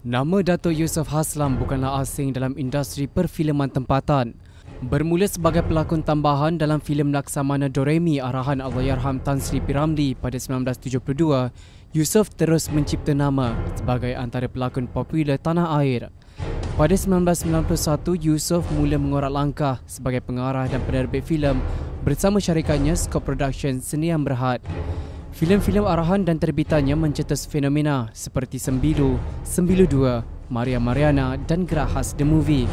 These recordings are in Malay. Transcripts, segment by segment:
Nama Dato' Yusof Haslam bukanlah asing dalam industri perfileman tempatan. Bermula sebagai pelakon tambahan dalam filem laksamana Doremi arahan Yarham Tan Sri Piramli pada 1972, Yusof terus mencipta nama sebagai antara pelakon popular tanah air. Pada 1991, Yusof mula mengorak langkah sebagai pengarah dan penerbit filem bersama syarikatnya Scope Production Seni Yang Berhad. Filem-filem arahan dan terbitannya mencetus fenomena seperti Sembilu, Sembilu Dua, Maria Mariana dan Gerahas The Movie.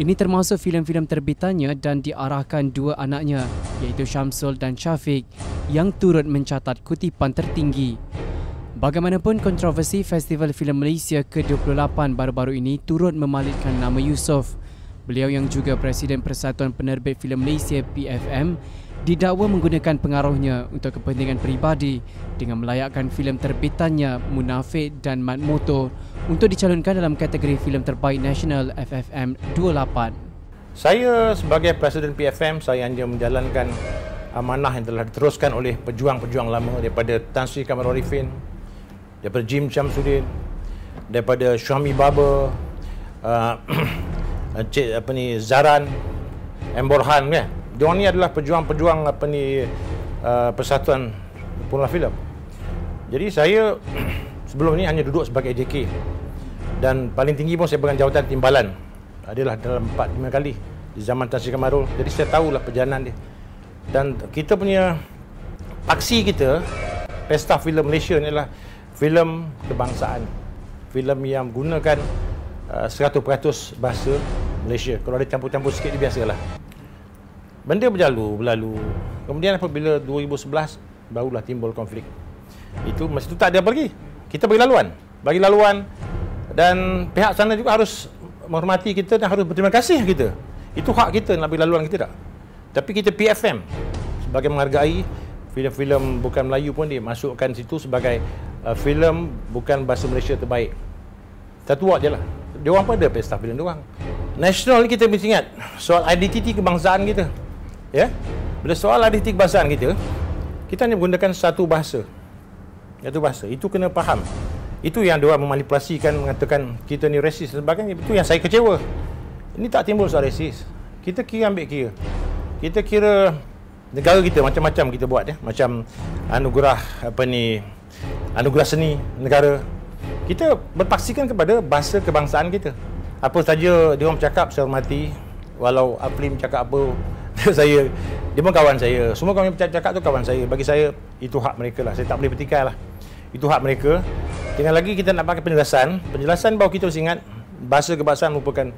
Ini termasuk filem-filem terbitannya dan diarahkan dua anaknya iaitu Syamsul dan Syafiq yang turut mencatat kutipan tertinggi. Bagaimanapun kontroversi Festival Filem Malaysia ke-28 baru-baru ini turut memalitkan nama Yusof. Beliau yang juga Presiden Persatuan Penerbit Filem Malaysia PFM didakwa menggunakan pengaruhnya untuk kepentingan peribadi dengan melayakkan filem terbitannya Munafik dan Moto untuk dicalonkan dalam kategori filem terbaik nasional FFM 28. Saya sebagai Presiden PFM, saya hanya menjalankan amanah yang telah diteruskan oleh pejuang-pejuang lama daripada Tan Sri Kamarorifin, daripada Jim Syamsuddin, daripada Syuhami Baba, uh, Encik apa ni Zaran Emborhan kan. Ya? Diorang ni adalah pejuang-pejuang apa ni uh, persatuan Pulau Filem. Jadi saya sebelum ni hanya duduk sebagai JK dan paling tinggi pun saya pegang jawatan timbalan adalah dalam 4 5 kali di zaman Tan Sri Kamarul. Jadi saya tahulah perjalanan dia. Dan kita punya aksi kita Pesta Filem Malaysia ni adalah filem kebangsaan. Filem yang gunakan 100% uh, bahasa Malaysia. Kalau ada campur-campur sikit dia biasalah benda berlalu berlalu kemudian apabila 2011 barulah timbul konflik itu masa itu tak ada apa lagi kita bagi laluan bagi laluan dan pihak sana juga harus menghormati kita dan harus berterima kasih kita itu hak kita nak bagi laluan kita tak tapi kita PFM sebagai menghargai filem-filem bukan Melayu pun masukkan situ sebagai uh, filem bukan bahasa Malaysia terbaik satu wak je lah. dia orang pun ada pesta filem dia orang National kita mesti ingat soal identiti kebangsaan kita ya bila soal ada tiga bazan kita kita hanya menggunakan satu bahasa satu bahasa itu kena faham itu yang dia memanipulasikan mengatakan kita ni resis dan sebagainya itu yang saya kecewa ini tak timbul soal resis kita kira ambil kira kita kira negara kita macam-macam kita buat ya macam anugerah apa ni anugerah seni negara kita berpaksikan kepada bahasa kebangsaan kita apa saja dia orang cakap saya hormati walau Aplim cakap apa saya dia pun kawan saya semua kami cakap tu kawan saya bagi saya itu hak mereka lah saya tak boleh petikai lah itu hak mereka dengan lagi kita nak pakai penjelasan penjelasan bahawa kita mesti ingat bahasa kebahasaan merupakan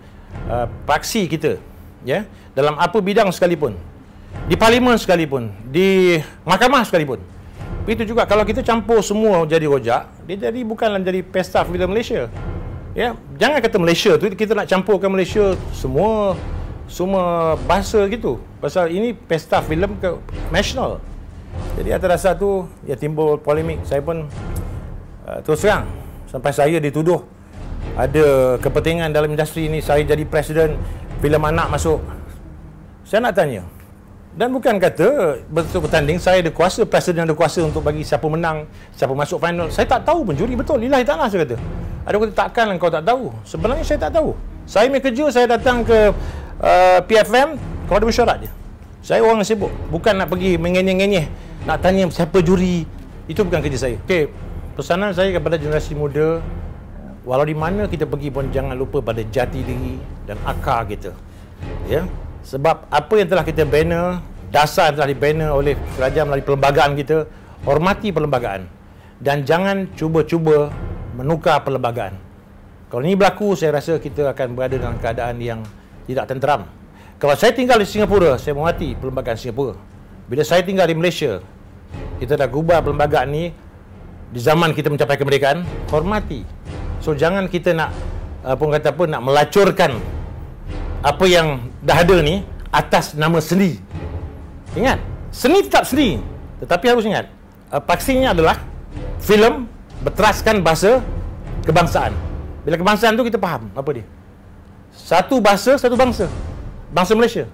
uh, praksi kita ya dalam apa bidang sekalipun di parlimen sekalipun di mahkamah sekalipun itu juga kalau kita campur semua jadi rojak dia jadi bukanlah jadi pesta kita Malaysia ya jangan kata Malaysia tu kita nak campurkan Malaysia semua semua bahasa gitu pasal ini pesta filem ke national jadi atas dasar tu ya timbul polemik saya pun uh, terus terang sampai saya dituduh ada kepentingan dalam industri ini saya jadi presiden filem anak masuk saya nak tanya dan bukan kata betul bertanding saya ada kuasa presiden ada kuasa untuk bagi siapa menang siapa masuk final saya tak tahu pun juri betul lillahi taala saya kata ada kata takkan kau tak tahu sebenarnya saya tak tahu saya punya kerja saya datang ke uh, eh, PFM kau ada mesyuarat dia saya orang sibuk bukan nak pergi mengenyeh-ngenyeh nak tanya siapa juri itu bukan kerja saya okey pesanan saya kepada generasi muda walau di mana kita pergi pun jangan lupa pada jati diri dan akar kita ya yeah? sebab apa yang telah kita bina dasar yang telah dibina oleh kerajaan melalui perlembagaan kita hormati perlembagaan dan jangan cuba-cuba menukar perlembagaan kalau ini berlaku saya rasa kita akan berada dalam keadaan yang tidak tenteram. Kalau saya tinggal di Singapura, saya menghormati perlembagaan Singapura. Bila saya tinggal di Malaysia, kita dah gubah perlembagaan ni di zaman kita mencapai kemerdekaan, hormati. So jangan kita nak apa kata pun nak melacurkan apa yang dah ada ni atas nama seni. Ingat, seni tetap seni. Tetapi harus ingat, vaksinnya eh, adalah filem berteraskan bahasa kebangsaan. Bila kebangsaan tu kita faham apa dia satu bahasa, satu bangsa. Bangsa Malaysia.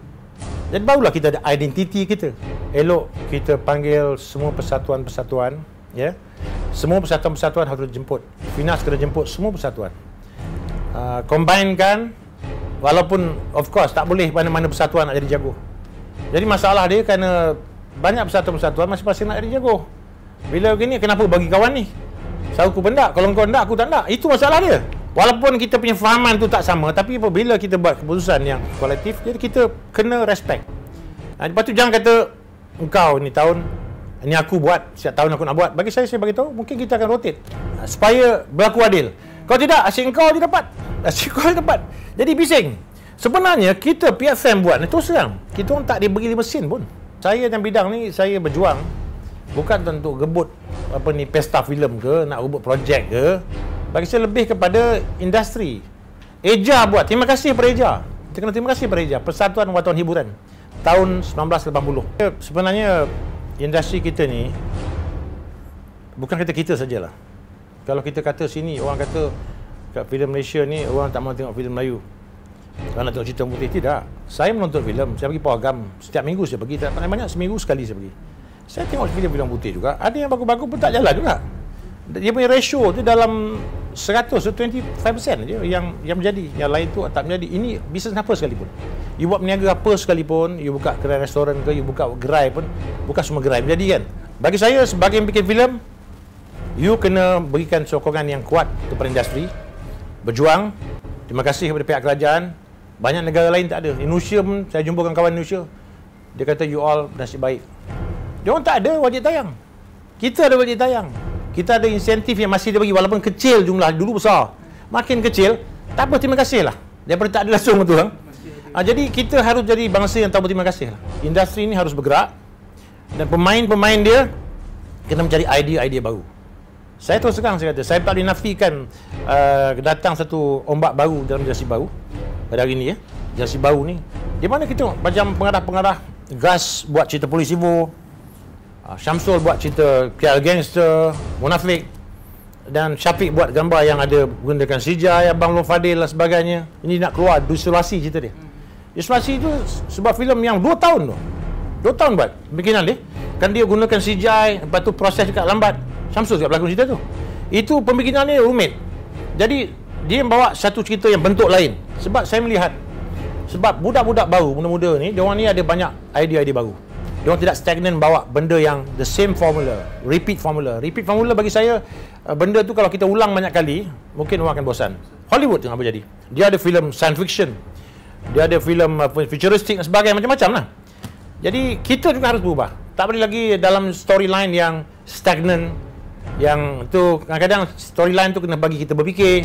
Jadi barulah kita ada identiti kita. Elok kita panggil semua persatuan-persatuan, ya. Yeah? Semua persatuan-persatuan harus jemput. Finas kena jemput semua persatuan. Uh, combinekan walaupun of course tak boleh mana-mana persatuan nak jadi jago. Jadi masalah dia kerana banyak persatuan-persatuan masih pasti nak jadi jago. Bila begini kenapa bagi kawan ni? Saya aku benda, kalau kau hendak aku tak hendak. Itu masalah dia. Walaupun kita punya fahaman tu tak sama Tapi apabila kita buat keputusan yang kolektif, Jadi kita kena respect ha, Lepas tu jangan kata Engkau ni tahun Ni aku buat Setiap tahun aku nak buat Bagi saya, saya tahu Mungkin kita akan rotate ha, Supaya berlaku adil Kalau tidak, asyik engkau je dapat Asyik kau je dapat Jadi bising Sebenarnya kita pihak fan buat ni terus terang Kita orang tak diberi mesin pun Saya dalam bidang ni saya berjuang Bukan untuk gebut apa ni pesta filem ke Nak rebut projek ke bagi saya lebih kepada industri Eja buat terima kasih kepada Eja kita kena terima kasih kepada Eja Persatuan Wartawan Hiburan tahun 1980 sebenarnya industri kita ni bukan kita kita sajalah kalau kita kata sini orang kata kat filem Malaysia ni orang tak mahu tengok filem Melayu orang nak tengok cerita putih tidak saya menonton filem saya pergi program setiap minggu saya pergi tak banyak seminggu sekali saya pergi saya tengok filem-filem putih juga ada yang bagus-bagus pun tak jalan juga dia punya ratio tu dalam 100 so 25% je yang yang menjadi yang lain tu tak menjadi ini bisnes apa sekalipun you buat peniaga apa sekalipun you buka kedai restoran ke you buka gerai pun bukan semua gerai menjadi kan bagi saya sebagai yang bikin filem you kena berikan sokongan yang kuat kepada industri berjuang terima kasih kepada pihak kerajaan banyak negara lain tak ada Indonesia pun saya jumpa dengan kawan Indonesia dia kata you all nasib baik dia orang tak ada wajib tayang kita ada wajib tayang kita ada insentif yang masih dia bagi walaupun kecil jumlah dulu besar makin kecil tak apa terima kasih lah daripada tak ada langsung tu kan ha? jadi kita harus jadi bangsa yang tahu berterima kasih lah industri ini harus bergerak dan pemain-pemain dia kita mencari idea-idea baru saya terus sekarang saya kata saya tak dinafikan uh, datang satu ombak baru dalam jasi baru pada hari ini ya jasi baru ni di mana kita macam pengarah-pengarah gas buat cerita polisi Ah, Syamsul buat cerita Kial Gangster Munafik dan Syafiq buat gambar yang ada gunakan sijai Abang Lo Fadil dan sebagainya ini nak keluar disolasi cerita dia disolasi itu sebab filem yang 2 tahun tu 2 tahun buat bikinan dia kan dia gunakan sijai lepas tu proses juga lambat Syamsul juga berlakon cerita tu itu pembikinan dia rumit jadi dia bawa satu cerita yang bentuk lain sebab saya melihat sebab budak-budak baru muda-muda ni dia orang ni ada banyak idea-idea baru dia tidak stagnan bawa benda yang the same formula repeat formula repeat formula bagi saya uh, benda tu kalau kita ulang banyak kali mungkin orang akan bosan Hollywood tengah jadi? dia ada filem science fiction dia ada filem uh, futuristik dan sebagainya macam-macam lah jadi kita juga harus berubah tak boleh lagi dalam storyline yang stagnan yang tu kadang-kadang storyline tu kena bagi kita berfikir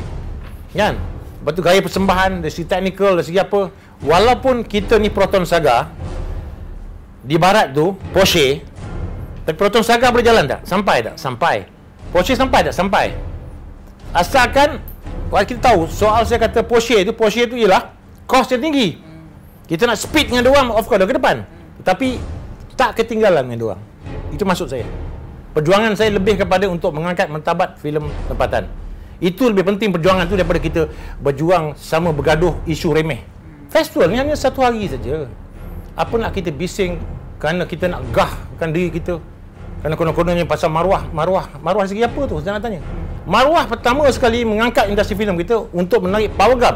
kan lepas tu gaya persembahan dari segi technical dari segi apa walaupun kita ni Proton Saga di barat tu Porsche tapi Proton Saga boleh jalan tak? sampai tak? sampai Porsche sampai tak? sampai asalkan kalau kita tahu soal saya kata Porsche tu Porsche tu ialah kos yang tinggi kita nak speed dengan dia of course dah ke depan tapi tak ketinggalan dengan dia itu maksud saya perjuangan saya lebih kepada untuk mengangkat mentabat filem tempatan itu lebih penting perjuangan tu daripada kita berjuang sama bergaduh isu remeh festival ni hanya satu hari saja apa nak kita bising kerana kita nak gahkan diri kita kerana konon-kononnya pasal maruah maruah maruah segi apa tu jangan tanya maruah pertama sekali mengangkat industri filem kita untuk menarik power gun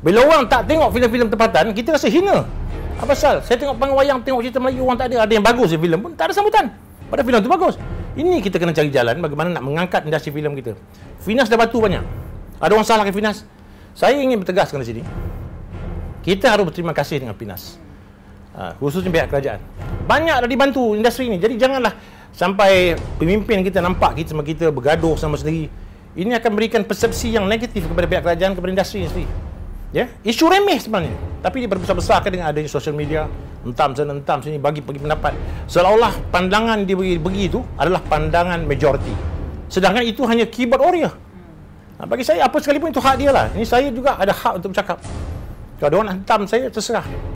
bila orang tak tengok filem-filem tempatan kita rasa hina apa pasal saya tengok panggung wayang tengok cerita Melayu orang tak ada ada yang bagus di filem pun tak ada sambutan pada filem tu bagus ini kita kena cari jalan bagaimana nak mengangkat industri filem kita finas dah batu banyak ada orang salah ke finas saya ingin bertegaskan di sini kita harus berterima kasih dengan finas Ha, khususnya pihak kerajaan. Banyak dah dibantu industri ini. Jadi janganlah sampai pemimpin kita nampak kita sama kita bergaduh sama sendiri. Ini akan berikan persepsi yang negatif kepada pihak kerajaan kepada industri ini sendiri. Ya, isu remeh sebenarnya. Tapi dia berbesar-besarkan dengan adanya social media, entam sana entam sini bagi bagi pendapat. Seolah-olah pandangan dia bagi, bagi adalah pandangan majoriti. Sedangkan itu hanya keyboard warrior. Nah, ha, bagi saya apa sekalipun itu hak dia lah. Ini saya juga ada hak untuk bercakap. Kalau dia orang hentam saya terserah.